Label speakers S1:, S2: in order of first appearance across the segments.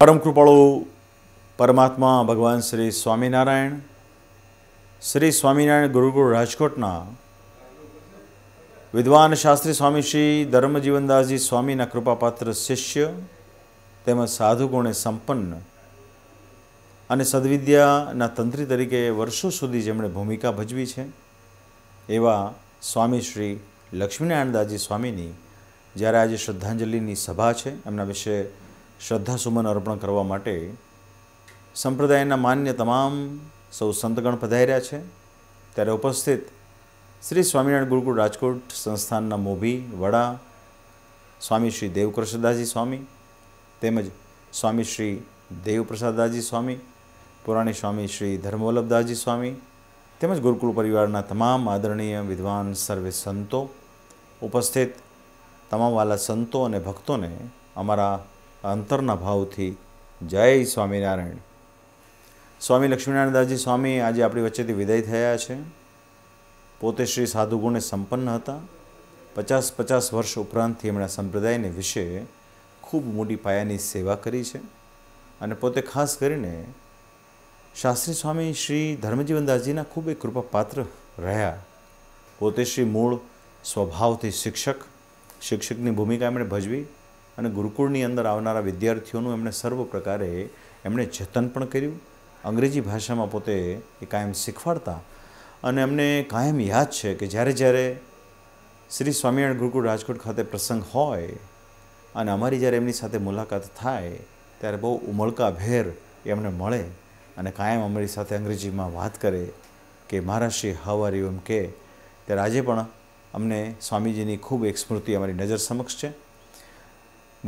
S1: પરમ કૃપાળુ પરમાત્મા ભગવાન શ્રી સ્વામિનારાયણ શ્રી સ્વામિનારાયણ ગુરુકુળ રાજકોટના વિદ્વાન શાસ્ત્રી સ્વામી શ્રી ધર્મજીવનદાસજી સ્વામીના કૃપાપાત્ર શિષ્ય તેમજ સાધુગુણે સંપન્ન અને સદવિદ્યાના તંત્રી તરીકે વર્ષો સુધી જેમણે ભૂમિકા ભજવી છે એવા સ્વામી શ્રી લક્ષ્મીનારાયણ સ્વામીની જ્યારે આજે શ્રદ્ધાંજલિની સભા છે એમના વિશે શ્રદ્ધાસુમન અર્પણ કરવા માટે સંપ્રદાયના માન્ય તમામ સૌ સંતગણ પધાર્યા છે ત્યારે ઉપસ્થિત શ્રી સ્વામિનારાયણ ગુરુકુળ રાજકોટ સંસ્થાનના મોભી વડા સ્વામી શ્રી દેવકૃષ્ણદાસજી સ્વામી તેમજ સ્વામી શ્રી દેવપ્રસાદદાસજી સ્વામી પુરાણી સ્વામી શ્રી ધર્મવલ્લભદાસજી સ્વામી તેમજ ગુરુકુળ પરિવારના તમામ આદરણીય વિદ્વાન સર્વે સંતો ઉપસ્થિત તમામ વાલા સંતો અને ભક્તોને અમારા અંતરના ભાવથી જય સ્વામિનારાયણ સ્વામી લક્ષ્મીનારાયણદાસજી સ્વામી આજે આપણી વચ્ચેથી વિદાય થયા છે પોતે શ્રી સાધુગુણે સંપન્ન હતા પચાસ પચાસ વર્ષ ઉપરાંતથી એમણે સંપ્રદાયને વિશે ખૂબ મોટી પાયાની સેવા કરી છે અને પોતે ખાસ કરીને શાસ્ત્રી સ્વામી શ્રી ધર્મજીવનદાસજીના ખૂબ એક કૃપાપાત્ર રહ્યા પોતે શ્રી મૂળ સ્વભાવથી શિક્ષક શિક્ષકની ભૂમિકા એમણે ભજવી અને ગુરુકુળની અંદર આવનારા વિદ્યાર્થીઓનું એમણે સર્વ પ્રકારે એમણે જતન પણ કર્યું અંગ્રેજી ભાષામાં પોતે એ કાયમ શીખવાડતા અને અમને કાયમ યાદ છે કે જ્યારે જ્યારે શ્રી સ્વામિનારાયણ ગુરુકુળ રાજકોટ ખાતે પ્રસંગ હોય અને અમારી જ્યારે એમની સાથે મુલાકાત થાય ત્યારે બહુ ઉમળકાભેર એમને મળે અને કાયમ અમારી સાથે અંગ્રેજીમાં વાત કરે કે મહારાષ્ટ્રી હવારી એમ કે ત્યારે આજે પણ અમને સ્વામીજીની ખૂબ એક સ્મૃતિ અમારી નજર સમક્ષ છે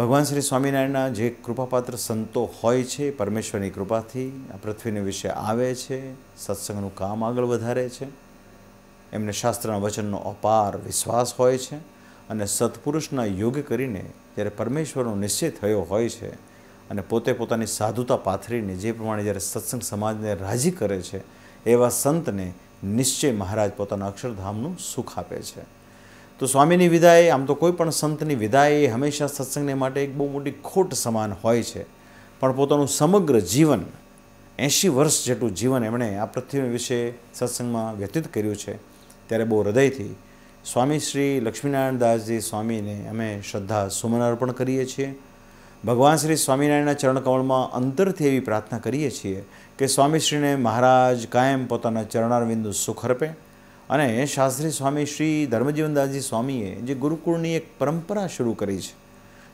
S1: ભગવાન શ્રી સ્વામિનારાયણના જે કૃપાપાત્ર સંતો હોય છે પરમેશ્વરની કૃપાથી આ પૃથ્વીને વિશે આવે છે સત્સંગનું કામ આગળ વધારે છે એમને શાસ્ત્રના વચનનો અપાર વિશ્વાસ હોય છે અને સત્પુરુષના યોગ કરીને જ્યારે પરમેશ્વરનો નિશ્ચય થયો હોય છે અને પોતે પોતાની સાધુતા પાથરીને જે પ્રમાણે જ્યારે સત્સંગ સમાજને રાજી કરે છે એવા સંતને નિશ્ચય મહારાજ પોતાના અક્ષરધામનું સુખ આપે છે તો સ્વામીની વિદાય આમ તો કોઈ પણ સંતની વિદાય એ હંમેશા સત્સંગને માટે એક બહુ મોટી ખોટ સમાન હોય છે પણ પોતાનું સમગ્ર જીવન એંશી વર્ષ જેટલું જીવન એમણે આ પૃથ્વી વિશે સત્સંગમાં વ્યતીત કર્યું છે ત્યારે બહુ હૃદયથી સ્વામી શ્રી લક્ષ્મીનારાયણ દાસજી સ્વામીને અમે શ્રદ્ધા સુમન અર્પણ કરીએ છીએ ભગવાન શ્રી સ્વામિનારાયણના ચરણકમળમાં અંતરથી એવી પ્રાર્થના કરીએ છીએ કે સ્વામીશ્રીને મહારાજ કાયમ પોતાના ચરણારવિંદુ સુખ અર્પે અને શાસ્ત્રી સ્વામી શ્રી ધર્મજીવનદાસજી સ્વામીએ જે ગુરુકુળની એક પરંપરા શરૂ કરી છે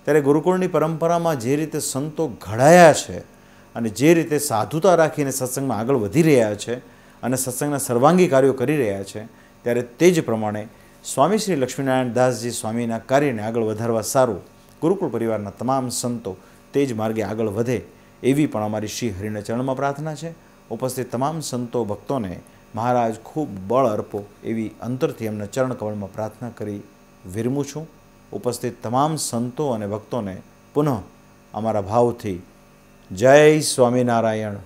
S1: ત્યારે ગુરુકુળની પરંપરામાં જે રીતે સંતો ઘડાયા છે અને જે રીતે સાધુતા રાખીને સત્સંગમાં આગળ વધી રહ્યા છે અને સત્સંગના સર્વાંગી કાર્યો કરી રહ્યા છે ત્યારે તે જ પ્રમાણે સ્વામી શ્રી લક્ષ્મીનારાયણ દાસજી સ્વામીના કાર્યને આગળ વધારવા સારું ગુરુકુળ પરિવારના તમામ સંતો તે જ માર્ગે આગળ વધે એવી પણ અમારી શ્રી હરિના ચરણમાં પ્રાર્થના છે ઉપસ્થિત તમામ સંતો ભક્તોને મહારાજ ખૂબ બળ અર્પો એવી અંતરથી એમના ચરણકમળમાં પ્રાર્થના કરી વિરમું છું ઉપસ્થિત તમામ સંતો અને ભક્તોને પુનઃ અમારા ભાવથી જય સ્વામિનારાયણ